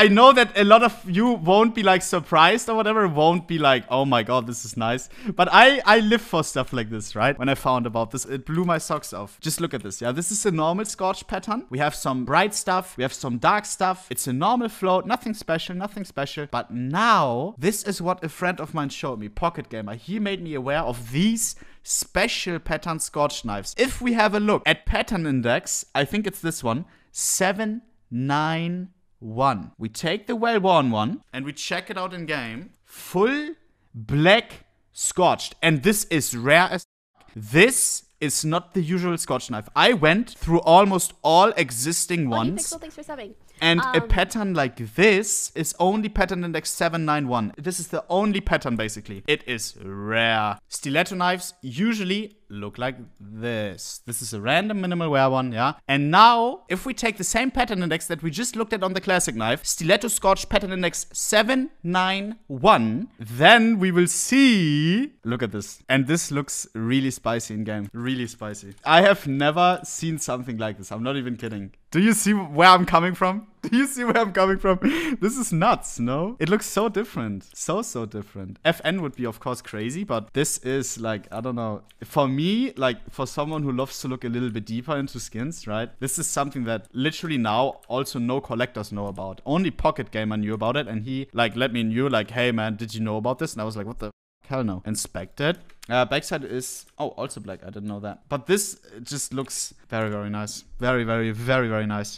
I know that a lot of you won't be like surprised or whatever, won't be like, oh my god, this is nice. But I, I live for stuff like this, right? When I found about this, it blew my socks off. Just look at this, yeah? This is a normal Scorch pattern. We have some bright stuff, we have some dark stuff. It's a normal float, nothing special, nothing special. But now, this is what a friend of mine showed me, Pocket Gamer. He made me aware of these special pattern Scorch knives. If we have a look at pattern index, I think it's this one, 7, 9, one. We take the well-worn one and we check it out in game. Full black scotched. And this is rare as this is not the usual scotch knife. I went through almost all existing ones. Oh, thanks for subbing. And um, a pattern like this is only pattern index 791. This is the only pattern basically. It is rare. Stiletto knives usually look like this. This is a random minimal wear one, yeah? And now, if we take the same pattern index that we just looked at on the classic knife, Stiletto Scotch pattern index 791, then we will see... Look at this. And this looks really spicy in game. Really spicy. I have never seen something like this. I'm not even kidding. Do you see where I'm coming from? Do you see where I'm coming from? This is nuts, no? It looks so different. So, so different. FN would be, of course, crazy, but this is like, I don't know. For me, like, for someone who loves to look a little bit deeper into skins, right? This is something that literally now also no collectors know about. Only Pocket Gamer knew about it, and he, like, let me knew, like, hey, man, did you know about this? And I was like, what the Hell no. Inspect it. Uh, backside is, oh, also black. I didn't know that. But this just looks very, very nice. Very, very, very, very nice.